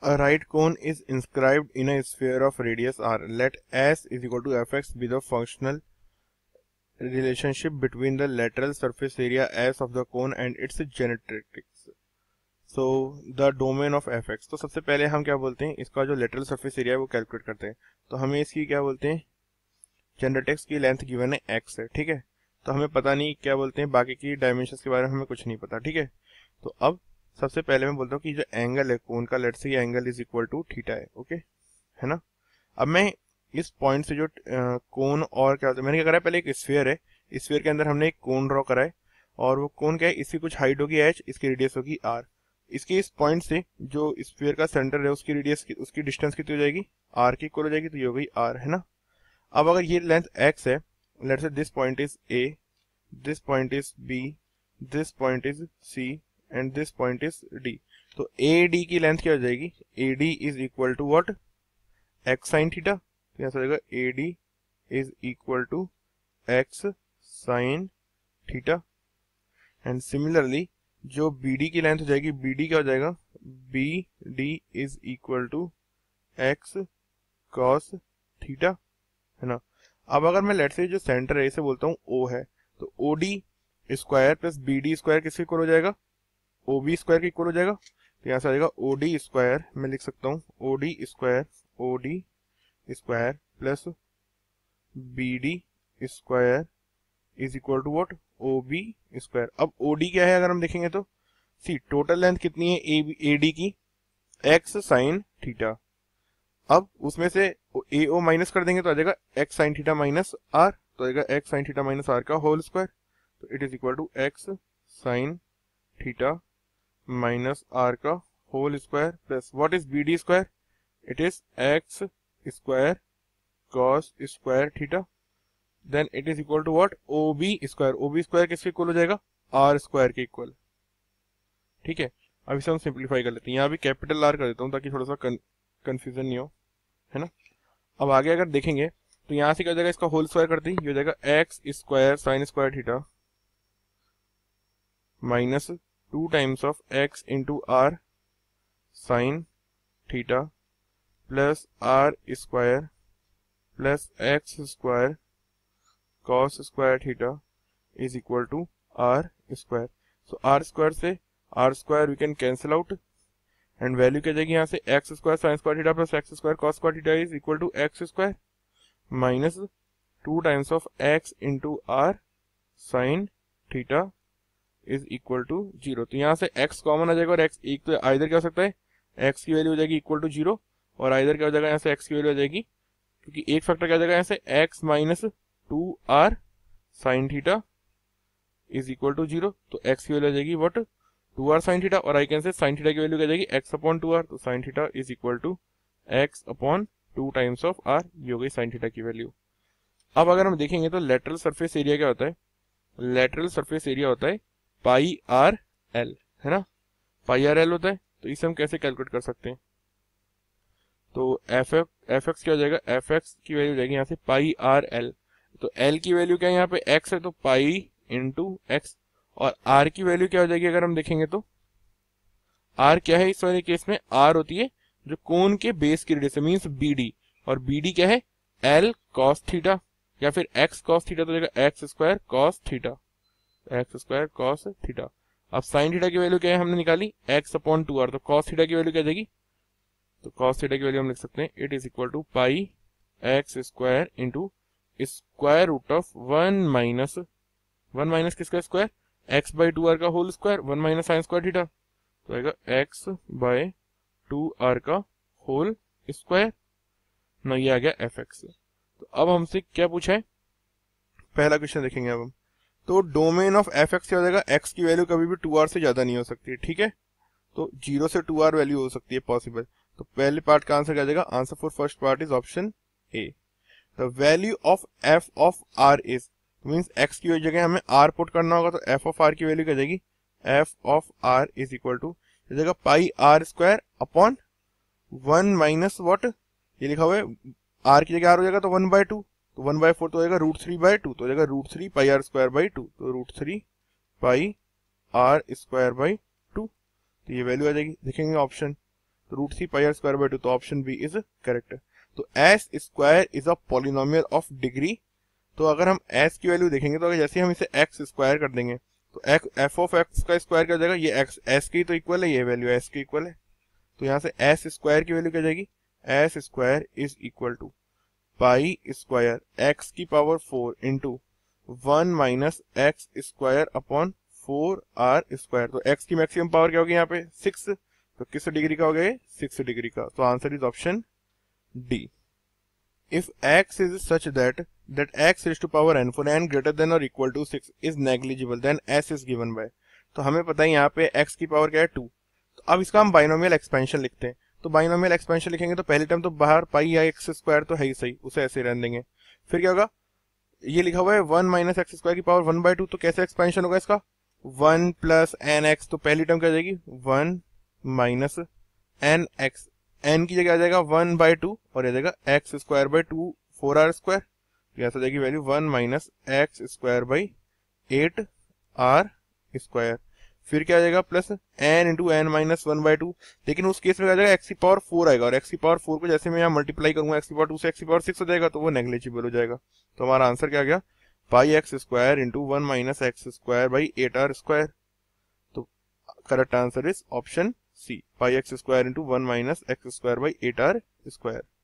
A right cone is inscribed in a sphere of radius r. Let s is equal to fx be the functional relationship between the lateral surface area s of the cone and its generatrix. So the domain of F X तो सबसे पहले हम क्या बोलते हैं इसका जो lateral surface area है वो कैलकुलेट करते हैं तो हमें इसकी क्या बोलते हैं जनरेटेक्स की लेंथ गिवन है एक्स है ठीक है तो हमें पता नहीं क्या बोलते हैं बाकी की डायमेंशन के बारे में हमें कुछ नहीं पता ठीक है तो अब सबसे पहले मैं बोलता हूँ कि जो एंगल है कौन का let say angle is equal to theta है ओके है ना अब मैं इस पॉइंट से जो आ, कोन और क्या होता है मैंने क्या करा है पहले एक स्फेयर है स्फेयर के अंदर हमने एक कोन ड्रॉ करा है और वो कोन क्या है इसकी कुछ हाइट होगी एच इसकी रेडियस होगी आर इसके इस पॉइंट से जो स्फेयर का सेंटर है उसकी रेडियस की उसकी डिस्टेंस कितनी हो जाएगी आर की इक्वल हो जाएगी तो ये हो गई आर है ना अब अगर ये लेंथ एक्स है let say this point is A this point is B this point is C and this point is D तो ए डी की लेंथ क्या हो जाएगी A D is equal to what X sine theta तो से हो जाएगा A D is equal to X sine theta and similarly जो बी डी की लेंथ हो जाएगी बी डी क्या हो जाएगा B D is equal to X cos theta है ना अब अगर मैं लेट से जो सेंटर है इसे बोलता हूँ ओ है तो O D square plus B D square किसके इक्वल हो जाएगा ओ बी स्क्वायर के इक्वल हो जाएगा तो यहाँ से आ जाएगा ओ डी स्क्वायर मैं लिख सकता हूँ O D square O D square plus B D square is equal to what O B square अब ओ डी क्या है अगर हम देखेंगे तो सी टोटल लेंथ कितनी है ए डी की एक्स साइन थीटा अब उसमें से ए ओ माइनस कर देंगे तो आ जाएगा X sine theta minus R तो आएगा X sine theta minus R का होल स्क्वायर तो it is equal to X sine theta minus R का whole square plus what is B D square it is X square cos square theta then it is equal to what O B square O B square किसके equal हो जाएगा are square के equal ठीक है अभी से हम simplify कर लेते हैं यहाँ भी कैपिटल आर कर देता हूँ ताकि थोड़ा सा कन्फ्यूजन नहीं हो है ना अब आगे अगर देखेंगे तो यहाँ से क्या हो जाएगा इसका होल स्क्वायर करते हैं ये हो जाएगा X square sine square theta minus two times of X into R sine theta plus R square plus X square cos square theta is equal to R square so R square से R square we can cancel out and value क्या जाएगी यहाँ से X square sine square theta plus X square cos square theta is equal to X square minus two times of X into R sine theta is equal to zero तो यहाँ से x common आ जाएगा और x एक तो either क्या हो सकता है x की वैल्यू हो जाएगी इक्वल टू जीरो और आइधर क्या हो जाएगा यहाँ से x की वैल्यू आ जाएगी क्योंकि एक फैक्टर क्या जाएगा यहाँ से x minus two R sine theta is equal to zero तो x की वैल्यू आ जाएगी what two R sine theta और I can say sine theta की वैल्यू क्या जाएगी एक्स अपॉन टू आर तो sine theta is equal to X upon two times of R ये हो गई साइन थीटा की वैल्यू अब अगर हम देखेंगे तो लेटरल सरफेस एरिया क्या होता है लेटरल सरफेस एरिया होता है पाई आर एल है ना पाई आर एल होता है तो इसे हम कैसे कैलकुलेट कर सकते हैं तो एफ एफ एक्स क्या हो जाएगा एफ एक्स की वैल्यू हो जाएगी यहाँ से पाई आर एल तो एल की वैल्यू क्या है यहाँ पे एक्स है तो पाई इंटू एक्स और आर की वैल्यू क्या हो जाएगी अगर हम देखेंगे तो आर क्या है इस वाले केस में आर होती है जो कोन के बेस की रेडियस मीन्स बी और बी क्या है एल कॉस थीटा या फिर एक्स कॉस थीटा तो X square cos theta X square cos theta अब साइन थीटा की वैल्यू क्या है हमने निकाली एक्स अपॉन टू आर तो कॉस थीटा की वैल्यू क्या जाएगी तो कॉस थीटा की वैल्यू हम लिख सकते हैं it is equal to pi X square into square root of one minus one minus किसका square X by two R का whole square one minus sine square theta तो आएगा एक्स बाय टू आर का whole square ना ये आ गया F X तो अब हमसे क्या पूछा है पहला क्वेश्चन देखेंगे अब हम तो डोमेन ऑफ एफ एक्स क्या हो जाएगा एक्स की वैल्यू कभी भी टू आर से ज्यादा नहीं हो सकती ठीक है तो जीरो से टू आर वैल्यू हो सकती है पॉसिबल तो पहले पार्ट का आंसर क्या जाएगा answer for first part is option A the value of F of R is means X की जगह हमें आर पुट करना होगा तो एफ ऑफ आर की वैल्यू क्या जाएगी F of R is equal to जाएगा pi R square upon one minus what ये लिखा हुआ है आर की जगह आर हो जाएगा तो वन बाय टू तो वन बाय फोर तो आएगा रूट थ्री बाय टू तो आएगा root three pi R square by two तो root three pi R square by two तो ये वैल्यू आ जाएगी देखेंगे ऑप्शन तो root three pi R square by two तो ऑप्शन बी इज करेक्ट तो S square is a polynomial of degree तो अगर हम एस की वैल्यू देखेंगे तो अगर जैसे हम इसे एक्स स्क्वायर कर देंगे तो एफ ऑफ एक्स का स्क्वायर क्या जाएगा ये एक्स एस की तो इक्वल है ये वैल्यू एस की इक्वल है तो यहाँ से एस स्क्वायर की वैल्यू क्या जाएगी S square is equal to pi square X की power four into one minus X square upon four R square तो एक्स की मैक्सिमम पावर क्या होगी यहाँ पे सिक्स तो किस डिग्री का हो गया सिक्स डिग्री का तो answer is option D if X is such that that X is two power N four N greater than और equal to six is negligible then S is given by तो हमें पता है यहाँ पे x की पावर क्या है टू तो अब इसका हम बाइनोमियल एक्सपेंशन लिखते हैं तो बाइनोमियल एक्सपेंशन लिखेंगे तो पहले टर्म तो बाहर पाई आई एक्स स्क्वायर तो है ही सही उसे ऐसे रहने देंगे फिर क्या होगा ये लिखा हुआ है वन माइनस एक्स स्क्वायर की पावर वन बाई टू तो कैसे एक्सपेंशन होगा इसका वन प्लस एन एक्स तो पहली टर्म क्या जाएगी one minus N X N की जगह आ जाएगा वन बाय टू और आ जाएगा X square by two four R square तो ऐसा जाएगी value one minus X square by eight R square फिर क्या आ जाएगा plus N into N minus one by two लेकिन उस केस में क्या जाएगा एक्सी पावर फोर आएगा और एक्सी पावर फोर को जैसे मैं यहाँ मल्टीप्लाई करूंगा एक्सी पावर टू से एक्सी पावर सिक्स हो जाएगा तो वो नेग्लेजिबल हो जाएगा तो हमारा आंसर क्या गया pi X square into one minus X square by eight R square तो correct answer is option C pi X square into one minus X square by eight R square